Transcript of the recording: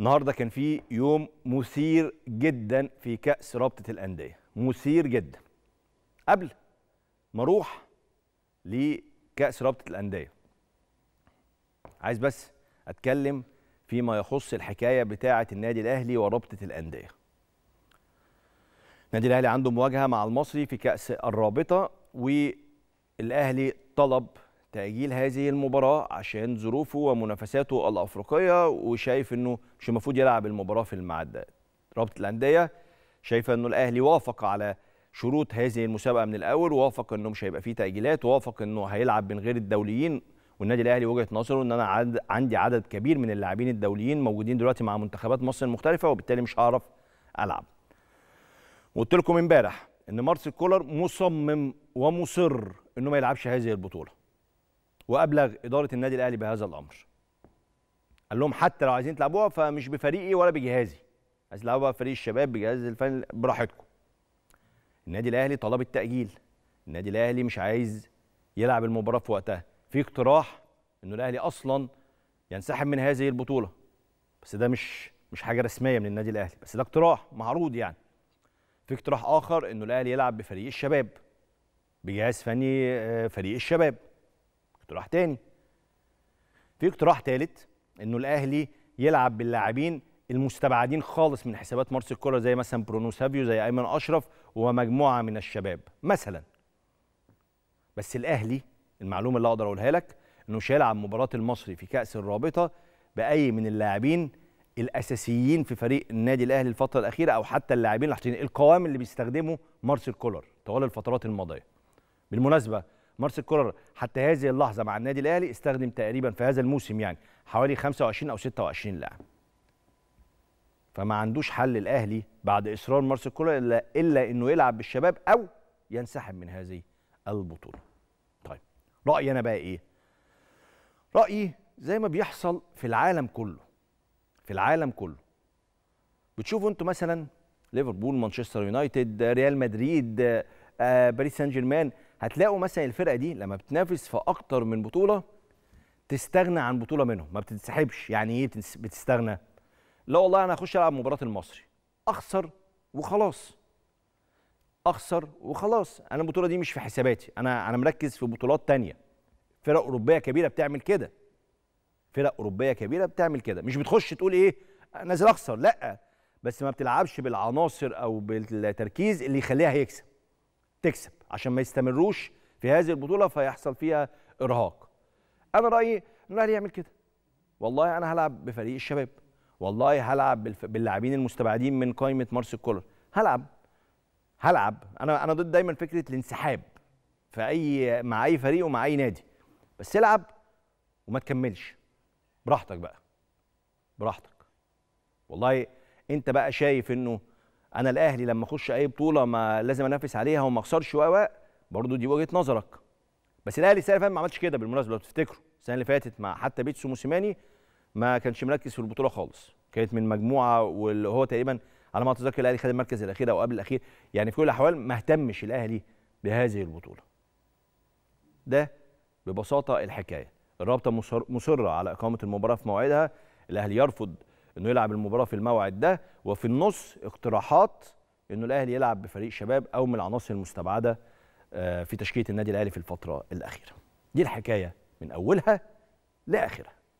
النهارده كان في يوم مثير جدا في كاس رابطه الانديه مثير جدا قبل ما اروح لكاس رابطه الانديه عايز بس اتكلم فيما يخص الحكايه بتاعه النادي الاهلي ورابطه الانديه النادي الاهلي عنده مواجهه مع المصري في كاس الرابطه والاهلي طلب تأجيل هذه المباراة عشان ظروفه ومنافساته الأفريقية وشايف أنه مش المفروض يلعب المباراة في المعدة رابط رابطة الأندية شايفة أنه الأهلي وافق على شروط هذه المسابقة من الأول وافق أنه مش هيبقى فيه تأجيلات وافق أنه هيلعب من غير الدوليين والنادي الأهلي وجهة نظره أن أنا عندي عدد كبير من اللاعبين الدوليين موجودين دلوقتي مع منتخبات مصر المختلفة وبالتالي مش هعرف ألعب وقلت لكم امبارح ان مارسيل كولر مصمم ومصر انه ما يلعبش هذه البطوله وابلغ اداره النادي الاهلي بهذا الامر قال لهم حتى لو عايزين تلعبوها فمش بفريقي ولا بجهازي عايز تلعبوها بفريق الشباب بجهاز الفن براحتكم النادي الاهلي طلب التاجيل النادي الاهلي مش عايز يلعب المباراه في وقتها في اقتراح انه الاهلي اصلا ينسحب من هذه البطوله بس ده مش مش حاجه رسميه من النادي الاهلي بس ده اقتراح معروض يعني في اقتراح اخر انه الاهلي يلعب بفريق الشباب بجهاز فني آه، فريق الشباب اقتراح تاني في اقتراح تالت انه الاهلي يلعب باللاعبين المستبعدين خالص من حسابات مارس الكره زي مثلا برونو سابيو زي ايمن اشرف ومجموعه من الشباب مثلا بس الاهلي المعلومه اللي اقدر اقولها لك انه مش هيلعب مباراه المصري في كاس الرابطه باي من اللاعبين الاساسيين في فريق النادي الاهلي الفتره الاخيره او حتى اللاعبين الحاطين القوام اللي بيستخدمه مارسيل كولر طوال الفترات الماضيه بالمناسبه مارسيل كولر حتى هذه اللحظه مع النادي الاهلي استخدم تقريبا في هذا الموسم يعني حوالي 25 او 26 لاعب فما عندوش حل الاهلي بعد اصرار مارسيل كولر الا الا انه يلعب بالشباب او ينسحب من هذه البطوله طيب رايي انا بقى ايه رايي زي ما بيحصل في العالم كله في العالم كله بتشوفوا انتوا مثلا ليفربول مانشستر يونايتد ريال مدريد آه، باريس سان جيرمان هتلاقوا مثلا الفرقه دي لما بتنافس في اكتر من بطوله تستغنى عن بطوله منهم ما بتتسحبش يعني ايه بتستغنى لا والله انا هخش العب مباراه المصري اخسر وخلاص اخسر وخلاص انا البطوله دي مش في حساباتي انا انا مركز في بطولات تانية فرق اوروبيه كبيره بتعمل كده فرق اوروبيه كبيره بتعمل كده مش بتخش تقول ايه نازل اخسر لا بس ما بتلعبش بالعناصر او بالتركيز اللي يخليها هيكسب تكسب عشان ما يستمروش في هذه البطوله فيحصل فيها ارهاق انا رايي ان الاهلي يعمل كده والله انا هلعب بفريق الشباب والله هلعب باللاعبين المستبعدين من قائمه مارسيل كولر هلعب هلعب انا انا ضد دايما فكره الانسحاب في اي مع اي فريق ومع اي نادي بس العب وما تكملش براحتك بقى براحتك والله انت بقى شايف انه انا الاهلي لما اخش اي بطوله ما لازم انافس عليها وما اخسرش و برضه دي وجهه نظرك بس الاهلي السنه اللي فاتت ما عملش كده بالمناسبه لو تفتكروا السنه اللي فاتت مع حتى بيتسو موسيماني ما كانش مركز في البطوله خالص كانت من مجموعه واللي هو تقريبا على ما اتذكر الاهلي خد المركز الاخير او قبل الاخير يعني في كل الاحوال ما اهتمش الاهلي بهذه البطوله ده ببساطه الحكايه الرابطه مصره على اقامه المباراه في موعدها الاهلي يرفض انه يلعب المباراه في الموعد ده وفي النص اقتراحات انه الاهلي يلعب بفريق شباب او من العناصر المستبعده آه، في تشكيله النادي الاهلي في الفتره الاخيره دي الحكايه من اولها لاخرها